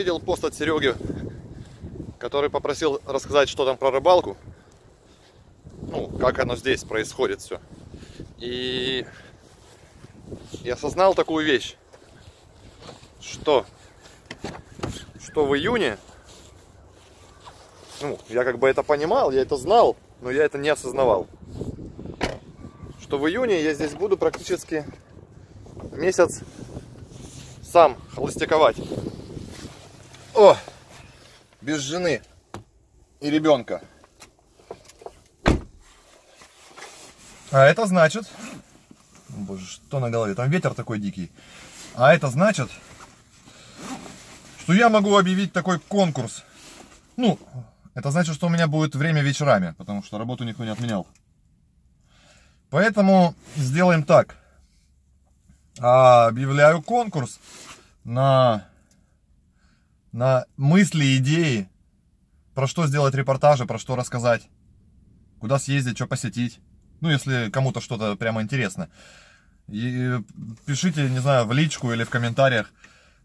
увидел пост от Сереги, который попросил рассказать, что там про рыбалку. Ну, как оно здесь происходит все. И я осознал такую вещь, что, что в июне, ну, я как бы это понимал, я это знал, но я это не осознавал. Что в июне я здесь буду практически месяц сам холостяковать без жены и ребенка. А это значит... Боже, что на голове? Там ветер такой дикий. А это значит, что я могу объявить такой конкурс. Ну, это значит, что у меня будет время вечерами, потому что работу никто не отменял. Поэтому сделаем так. Объявляю конкурс на на мысли, идеи, про что сделать репортажи, про что рассказать, куда съездить, что посетить. Ну, если кому-то что-то прямо интересно. И э, пишите, не знаю, в личку или в комментариях.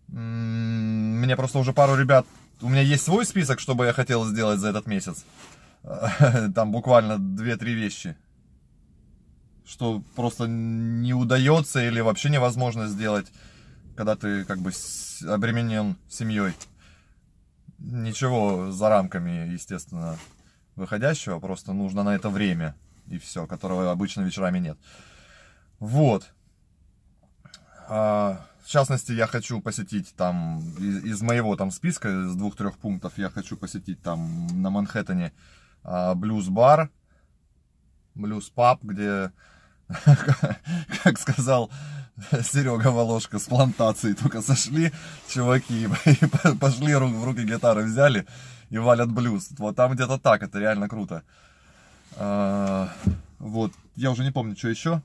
М-м, мне просто уже пару ребят... У меня есть свой список, что бы я хотел сделать за этот месяц. Там буквально 2-3 вещи. Что просто не удается или вообще невозможно сделать, когда ты как бы обременен семьей ничего за рамками, естественно, выходящего, просто нужно на это время и все, которого обычно вечерами нет. Вот. А, в частности, я хочу посетить там, из, из моего там списка, из двух-трех пунктов, я хочу посетить там на Манхэттене а, блюз-бар, блюз-паб, где, как сказал Серега Волошка с плантацией только сошли, чуваки, и пошли рук в руки гитары взяли и валят блюз. Вот там где-то так, это реально круто. А, вот, я уже не помню, что еще.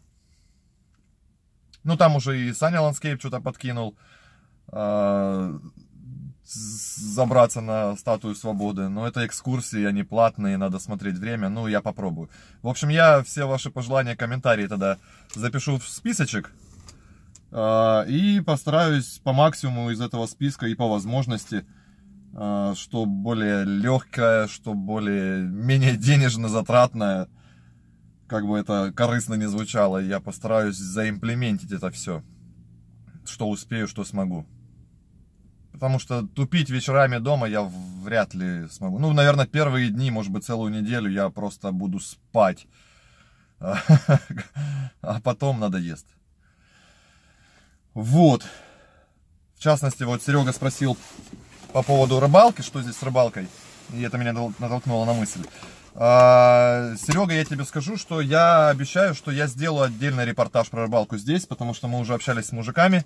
Ну, там уже и Саня Ландскейп что-то подкинул. А, забраться на статую свободы. Но это экскурсии, они платные, надо смотреть время. Ну, я попробую. В общем, я все ваши пожелания, комментарии тогда запишу в списочек. А, и постараюсь по максимуму из этого списка и по возможности, а, что более легкое, что более менее денежно затратное, как бы это корыстно не звучало, я постараюсь заимплементить это все, что успею, что смогу. Потому что тупить вечерами дома я вряд ли смогу. Ну, наверное, первые дни, может быть, целую неделю я просто буду спать. А потом надоест. Вот. В частности, вот Серега спросил по поводу рыбалки, что здесь с рыбалкой. И это меня натолкнуло на мысль. А, Серега, я тебе скажу, что я обещаю, что я сделаю отдельный репортаж про рыбалку здесь, потому что мы уже общались с мужиками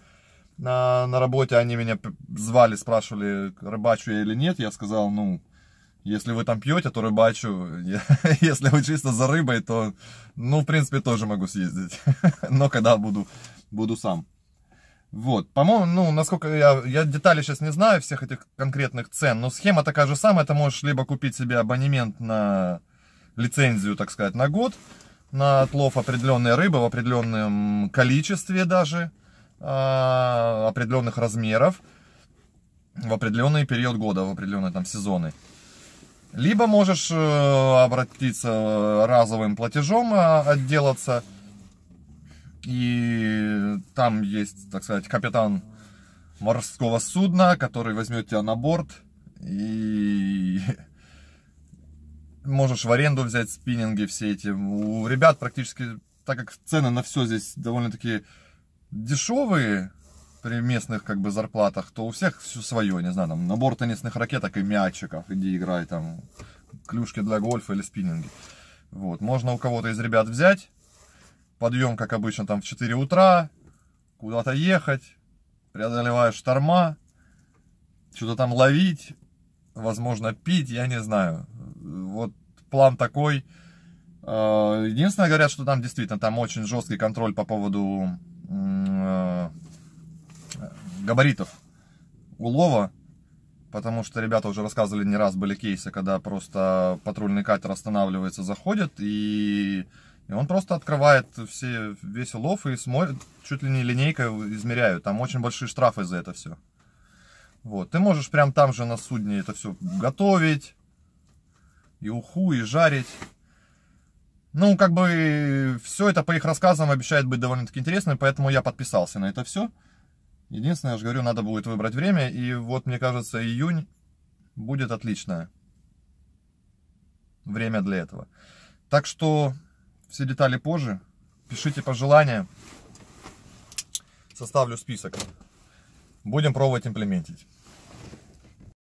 на, на работе, они меня звали, спрашивали, рыбачу я или нет, я сказал, ну, если вы там пьете, то рыбачу, если вы чисто за рыбой, то, ну, в принципе, тоже могу съездить, но когда буду, буду сам. Вот, по-моему, ну, насколько я, я детали сейчас не знаю всех этих конкретных цен, но схема такая же самая, ты можешь либо купить себе абонемент на лицензию, так сказать, на год, на отлов определенной рыбы в определенном количестве даже, а, определенных размеров, в определенный период года, в определенные там сезоны. Либо можешь э, обратиться э, разовым платежом, э, отделаться – и там есть, так сказать, капитан морского судна, который возьмет тебя на борт и можешь в аренду взять спиннинги все эти. У ребят практически, так как цены на все здесь довольно-таки дешевые при местных как бы зарплатах, то у всех все свое, не знаю, там набор теннисных ракеток и мячиков, иди играй там, клюшки для гольфа или спиннинги. Вот, можно у кого-то из ребят взять, подъем, как обычно, там в 4 утра, куда-то ехать, преодолевая шторма, что-то там ловить, возможно, пить, я не знаю. Вот план такой. Э, единственное, говорят, что там действительно там очень жесткий контроль по поводу э, габаритов улова, потому что ребята уже рассказывали не раз, были кейсы, когда просто патрульный катер останавливается, заходит и и он просто открывает все, весь улов и смотрит, чуть ли не линейкой измеряют. Там очень большие штрафы за это все. Вот, ты можешь прям там же на судне это все готовить, и уху, и жарить. Ну, как бы, все это по их рассказам обещает быть довольно-таки интересным, поэтому я подписался на это все. Единственное, я же говорю, надо будет выбрать время, и вот, мне кажется, июнь будет отличное время для этого. Так что все детали позже. Пишите пожелания. Составлю список. Будем пробовать имплементить.